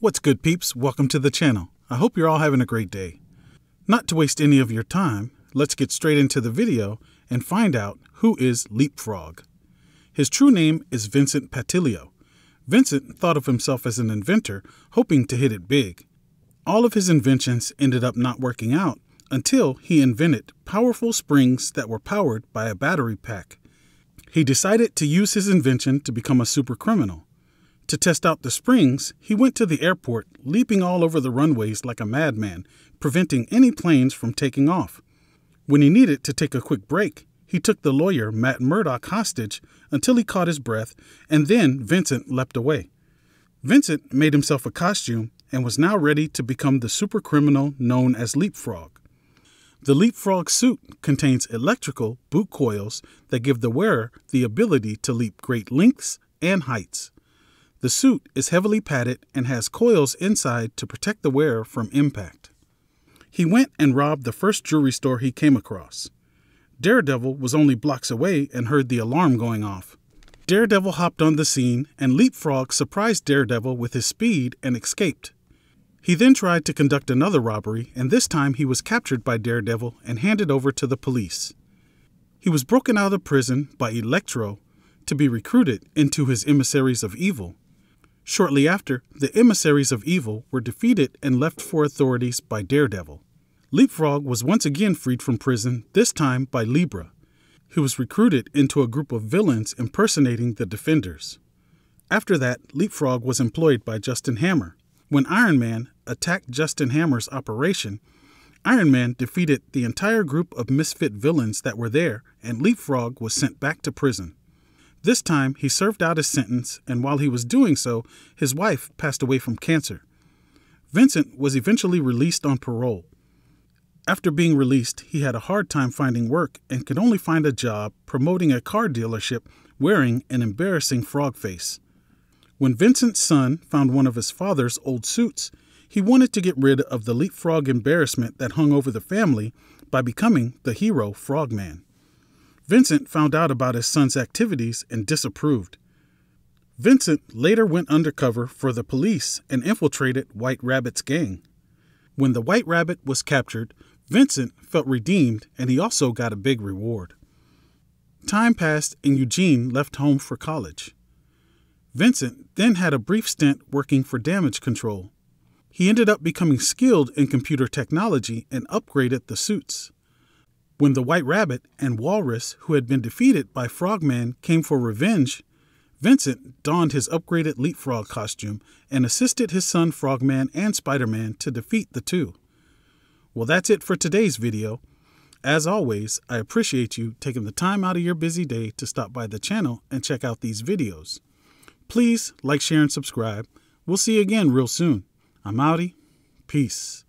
What's good, peeps? Welcome to the channel. I hope you're all having a great day. Not to waste any of your time, let's get straight into the video and find out who is Leapfrog. His true name is Vincent Patilio. Vincent thought of himself as an inventor, hoping to hit it big. All of his inventions ended up not working out, until he invented powerful springs that were powered by a battery pack. He decided to use his invention to become a supercriminal. To test out the springs, he went to the airport, leaping all over the runways like a madman, preventing any planes from taking off. When he needed to take a quick break, he took the lawyer Matt Murdock hostage until he caught his breath, and then Vincent leapt away. Vincent made himself a costume and was now ready to become the supercriminal known as Leapfrog. The leapfrog suit contains electrical boot coils that give the wearer the ability to leap great lengths and heights. The suit is heavily padded and has coils inside to protect the wearer from impact. He went and robbed the first jewelry store he came across. Daredevil was only blocks away and heard the alarm going off. Daredevil hopped on the scene, and Leapfrog surprised Daredevil with his speed and escaped. He then tried to conduct another robbery, and this time he was captured by Daredevil and handed over to the police. He was broken out of prison by Electro to be recruited into his emissaries of evil. Shortly after, the emissaries of evil were defeated and left for authorities by Daredevil. Leapfrog was once again freed from prison, this time by Libra. He was recruited into a group of villains impersonating the Defenders. After that, Leapfrog was employed by Justin Hammer. When Iron Man, attacked Justin Hammer's operation, Iron Man defeated the entire group of misfit villains that were there, and Leapfrog was sent back to prison. This time, he served out his sentence, and while he was doing so, his wife passed away from cancer. Vincent was eventually released on parole. After being released, he had a hard time finding work and could only find a job promoting a car dealership wearing an embarrassing frog face. When Vincent's son found one of his father's old suits, he wanted to get rid of the leapfrog embarrassment that hung over the family by becoming the hero Frogman. Vincent found out about his son's activities and disapproved. Vincent later went undercover for the police and infiltrated White Rabbit's gang. When the White Rabbit was captured, Vincent felt redeemed and he also got a big reward. Time passed and Eugene left home for college. Vincent then had a brief stint working for damage control. He ended up becoming skilled in computer technology and upgraded the suits. When the White Rabbit and Walrus, who had been defeated by Frogman, came for revenge, Vincent donned his upgraded Leapfrog costume and assisted his son Frogman and Spider Man to defeat the two. Well, that's it for today's video. As always, I appreciate you taking the time out of your busy day to stop by the channel and check out these videos. Please like, share, and subscribe. We'll see you again real soon. I'm outie. Peace.